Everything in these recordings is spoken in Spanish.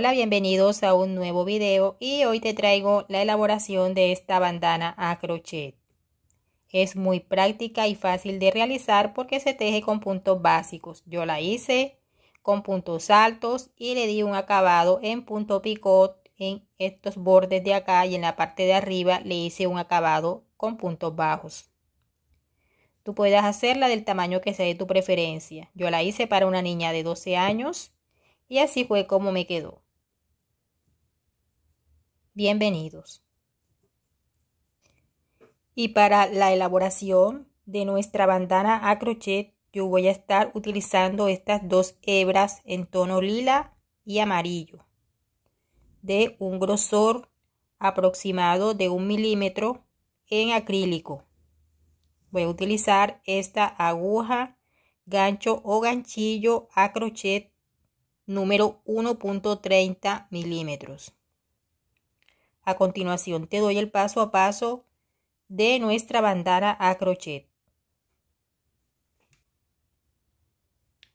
Hola, bienvenidos a un nuevo video y hoy te traigo la elaboración de esta bandana a crochet. Es muy práctica y fácil de realizar porque se teje con puntos básicos. Yo la hice con puntos altos y le di un acabado en punto picot en estos bordes de acá y en la parte de arriba le hice un acabado con puntos bajos. Tú puedes hacerla del tamaño que sea de tu preferencia. Yo la hice para una niña de 12 años y así fue como me quedó. Bienvenidos. Y para la elaboración de nuestra bandana a crochet, yo voy a estar utilizando estas dos hebras en tono lila y amarillo, de un grosor aproximado de un milímetro en acrílico. Voy a utilizar esta aguja, gancho o ganchillo a crochet número 1.30 milímetros. A continuación te doy el paso a paso de nuestra bandana a crochet.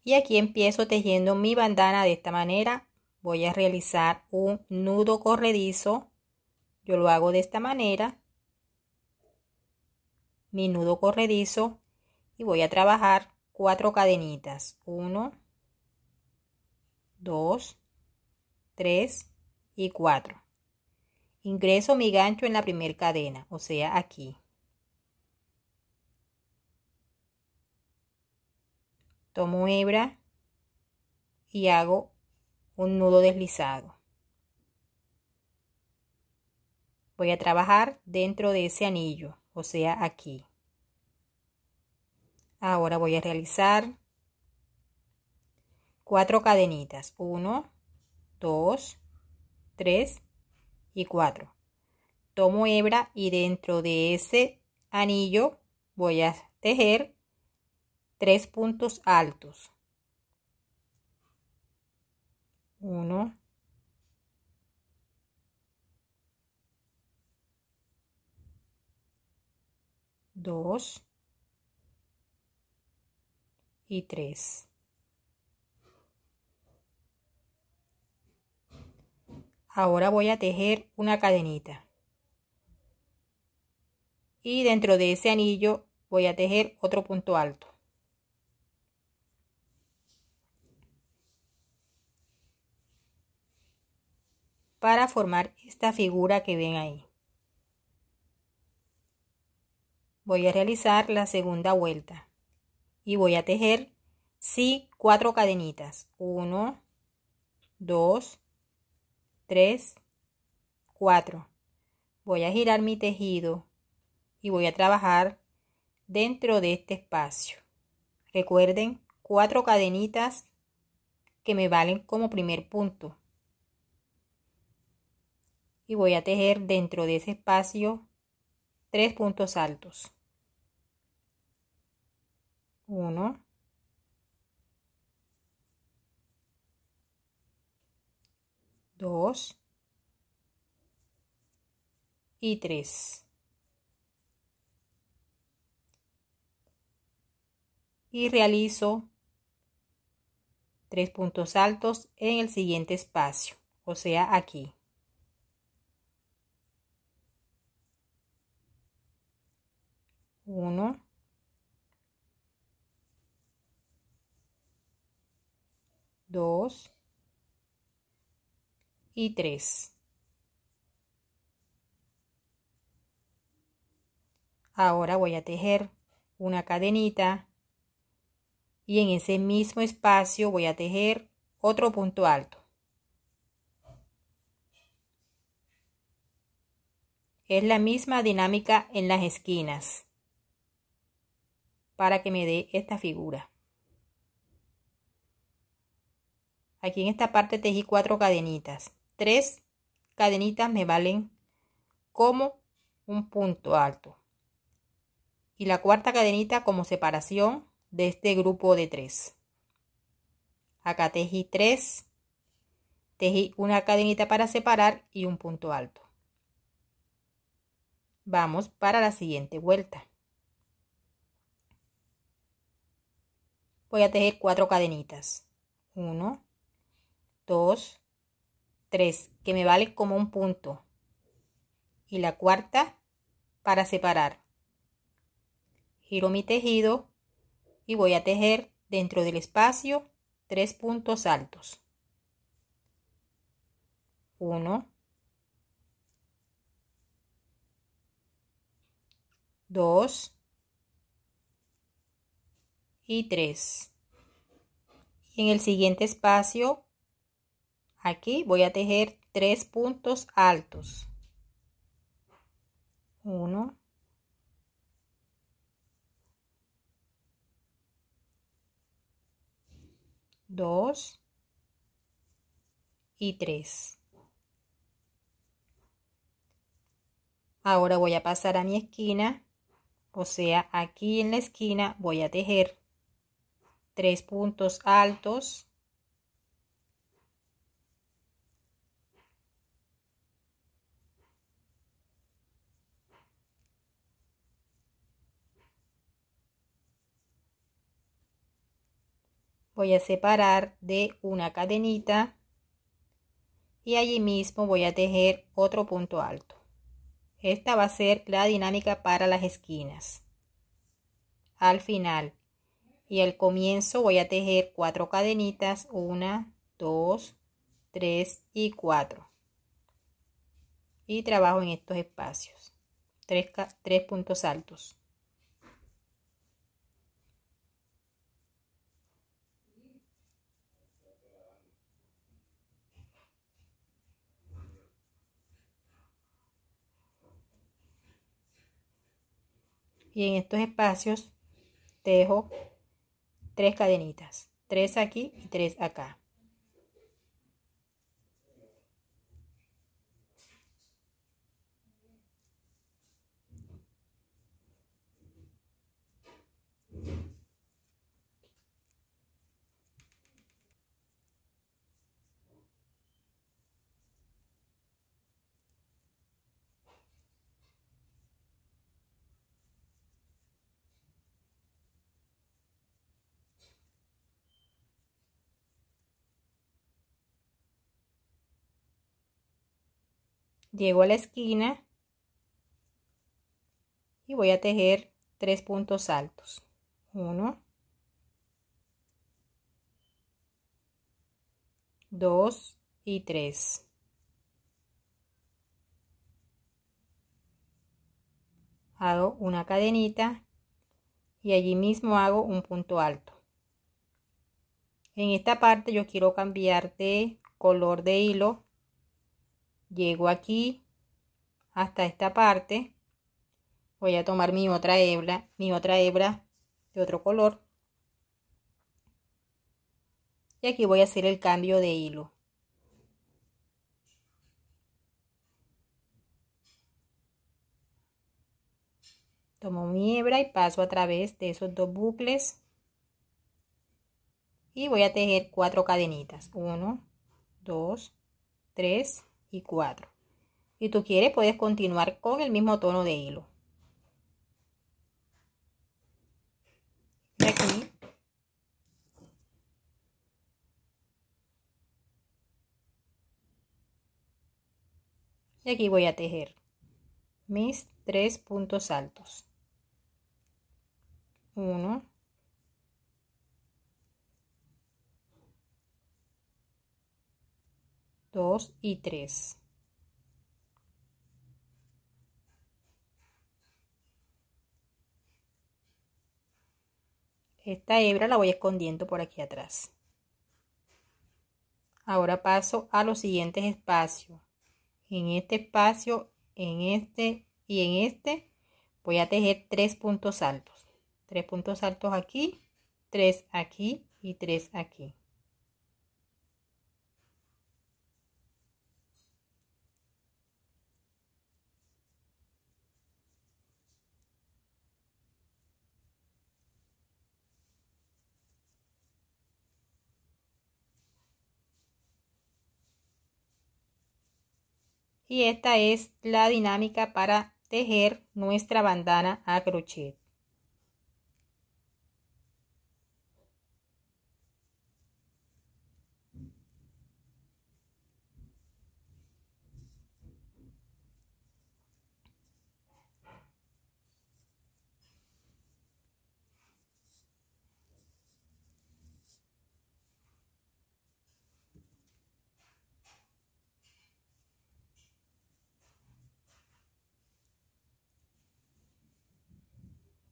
Y aquí empiezo tejiendo mi bandana de esta manera. Voy a realizar un nudo corredizo. Yo lo hago de esta manera. Mi nudo corredizo. Y voy a trabajar cuatro cadenitas. uno dos tres y cuatro ingreso mi gancho en la primer cadena, o sea, aquí. Tomo hebra y hago un nudo deslizado. Voy a trabajar dentro de ese anillo, o sea, aquí. Ahora voy a realizar cuatro cadenitas. Uno, dos, tres y 4. Tomo hebra y dentro de ese anillo voy a tejer tres puntos altos. 1, 2 y 3. Ahora voy a tejer una cadenita. Y dentro de ese anillo voy a tejer otro punto alto. Para formar esta figura que ven ahí. Voy a realizar la segunda vuelta. Y voy a tejer, sí, cuatro cadenitas. Uno, dos, 3, 4. Voy a girar mi tejido y voy a trabajar dentro de este espacio. Recuerden, cuatro cadenitas que me valen como primer punto. Y voy a tejer dentro de ese espacio tres puntos altos. 1 2 y 3. Y realizo tres puntos altos en el siguiente espacio, o sea, aquí. Uno. Dos y tres. Ahora voy a tejer una cadenita y en ese mismo espacio voy a tejer otro punto alto. Es la misma dinámica en las esquinas para que me dé esta figura. Aquí en esta parte tejí cuatro cadenitas tres cadenitas me valen como un punto alto. Y la cuarta cadenita como separación de este grupo de tres. Acá tejí tres, tejí una cadenita para separar y un punto alto. Vamos para la siguiente vuelta. Voy a tejer cuatro cadenitas. 1, 2, Tres, que me vale como un punto. Y la cuarta, para separar. Giro mi tejido y voy a tejer dentro del espacio tres puntos altos. 1, 2 y 3. Y en el siguiente espacio aquí voy a tejer tres puntos altos uno dos y tres ahora voy a pasar a mi esquina o sea aquí en la esquina voy a tejer tres puntos altos voy a separar de una cadenita y allí mismo voy a tejer otro punto alto. Esta va a ser la dinámica para las esquinas. Al final y al comienzo voy a tejer cuatro cadenitas, una, dos, tres y cuatro. Y trabajo en estos espacios, tres, puntos altos. y en estos espacios dejo tres cadenitas, tres aquí y tres acá. llego a la esquina y voy a tejer tres puntos altos. Uno, dos y tres. Hago una cadenita y allí mismo hago un punto alto. En esta parte yo quiero cambiar de color de hilo llego aquí hasta esta parte voy a tomar mi otra hebra mi otra hebra de otro color y aquí voy a hacer el cambio de hilo tomo mi hebra y paso a través de esos dos bucles y voy a tejer cuatro cadenitas Uno, dos, tres y 4. y tú quieres, puedes continuar con el mismo tono de hilo. Aquí. Y aquí voy a tejer mis tres puntos altos. 1, 2 y 3. Esta hebra la voy escondiendo por aquí atrás. Ahora paso a los siguientes espacios. En este espacio, en este y en este voy a tejer tres puntos altos. Tres puntos altos aquí, tres aquí y tres aquí. y esta es la dinámica para tejer nuestra bandana a crochet.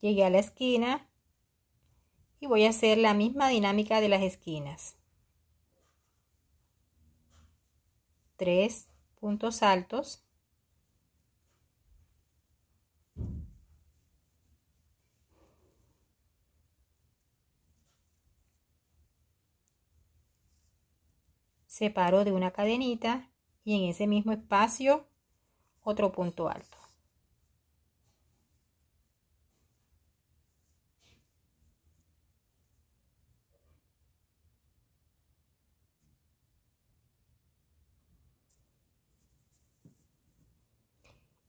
llegué a la esquina y voy a hacer la misma dinámica de las esquinas. Tres puntos altos. Separo de una cadenita y en ese mismo espacio otro punto alto.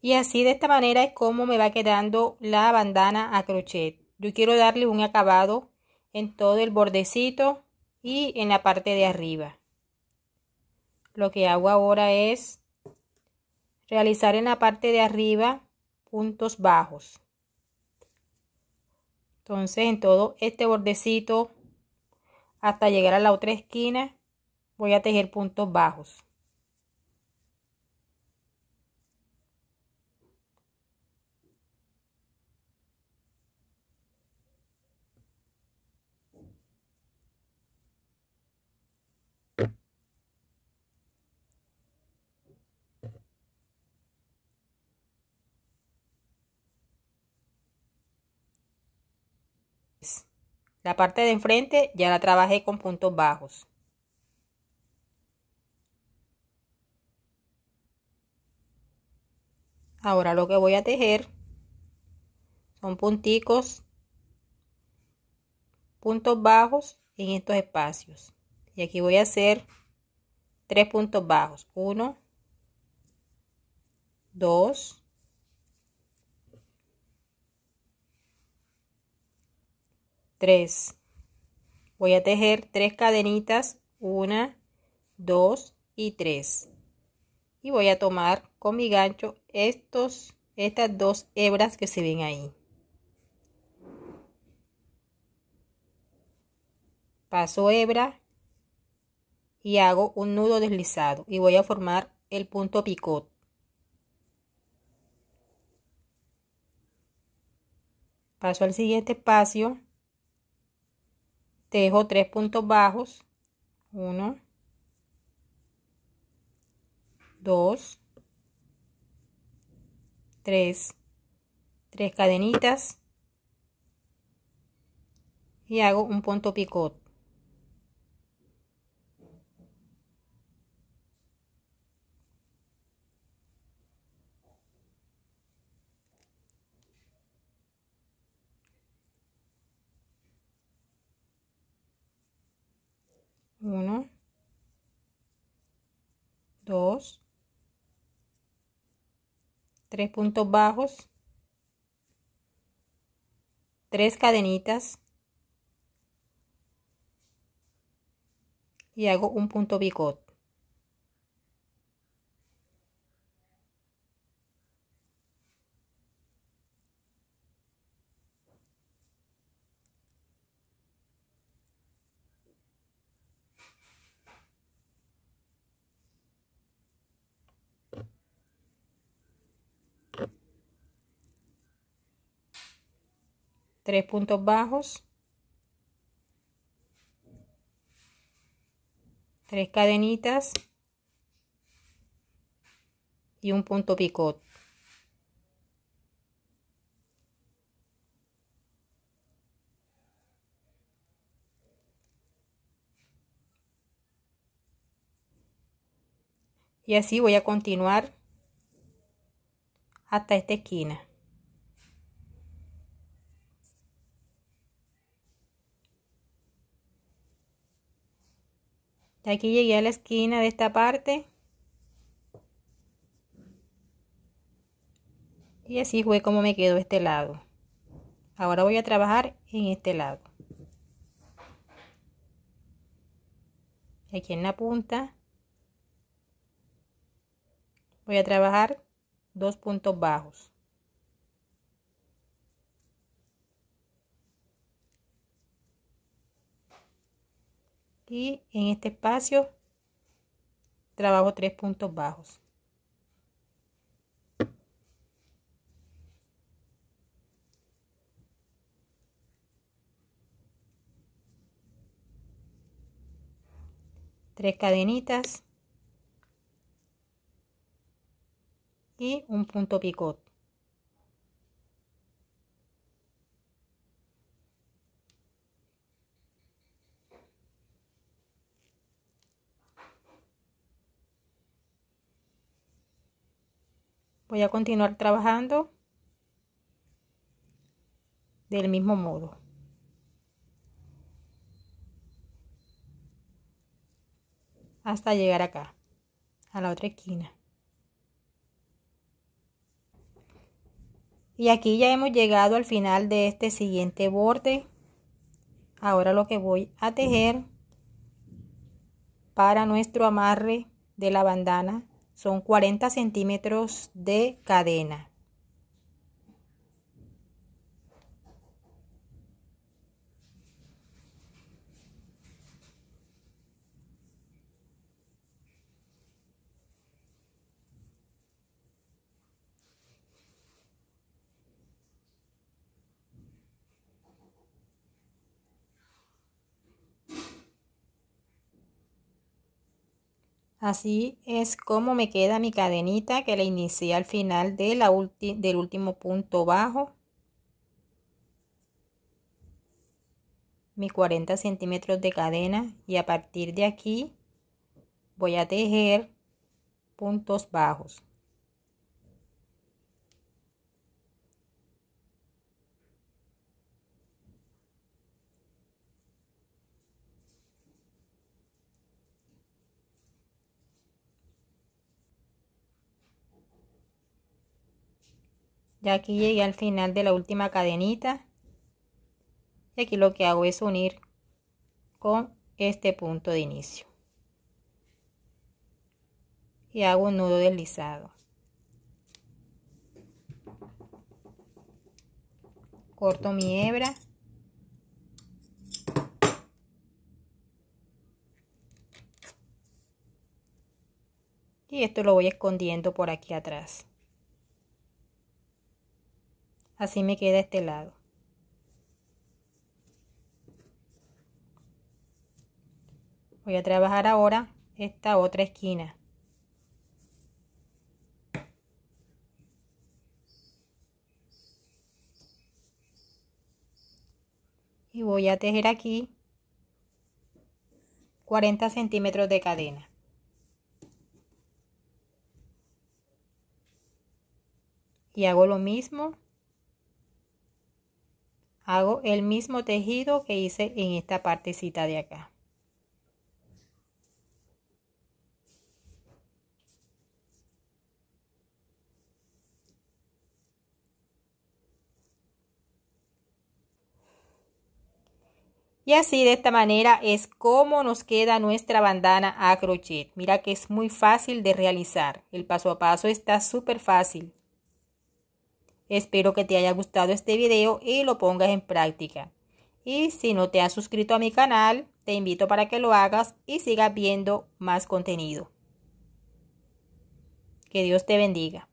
Y así de esta manera es como me va quedando la bandana a crochet. Yo quiero darle un acabado en todo el bordecito y en la parte de arriba. Lo que hago ahora es realizar en la parte de arriba puntos bajos. Entonces en todo este bordecito hasta llegar a la otra esquina voy a tejer puntos bajos. La parte de enfrente ya la trabajé con puntos bajos. Ahora lo que voy a tejer son punticos, puntos bajos en estos espacios. Y aquí voy a hacer tres puntos bajos. Uno, dos, 3. Voy a tejer tres cadenitas, una 2 y 3. Y voy a tomar con mi gancho estos, estas dos hebras que se ven ahí. Paso hebra y hago un nudo deslizado y voy a formar el punto picot. Paso al siguiente espacio te dejo tres puntos bajos, 1, 2, 3, 3 cadenitas y hago un punto picot. 1, 2, 3 puntos bajos, 3 cadenitas y hago un punto bigote. tres puntos bajos, tres cadenitas y un punto picot. Y así voy a continuar hasta esta esquina. aquí llegué a la esquina de esta parte. Y así fue como me quedó este lado. Ahora voy a trabajar en este lado. Aquí en la punta voy a trabajar dos puntos bajos. y en este espacio trabajo tres puntos bajos. Tres cadenitas y un punto picot. voy a continuar trabajando del mismo modo. Hasta llegar acá, a la otra esquina. Y aquí ya hemos llegado al final de este siguiente borde. Ahora lo que voy a tejer para nuestro amarre de la bandana son 40 centímetros de cadena. Así es como me queda mi cadenita que la inicié al final del último punto bajo. Mis 40 centímetros de cadena y a partir de aquí voy a tejer puntos bajos. ya aquí llegué al final de la última cadenita y aquí lo que hago es unir con este punto de inicio y hago un nudo deslizado corto mi hebra y esto lo voy escondiendo por aquí atrás así me queda este lado voy a trabajar ahora esta otra esquina y voy a tejer aquí 40 centímetros de cadena y hago lo mismo hago el mismo tejido que hice en esta partecita de acá Y así de esta manera es como nos queda nuestra bandana a crochet. Mira que es muy fácil de realizar. El paso a paso está súper fácil. Espero que te haya gustado este video y lo pongas en práctica. Y si no te has suscrito a mi canal, te invito para que lo hagas y sigas viendo más contenido. Que Dios te bendiga.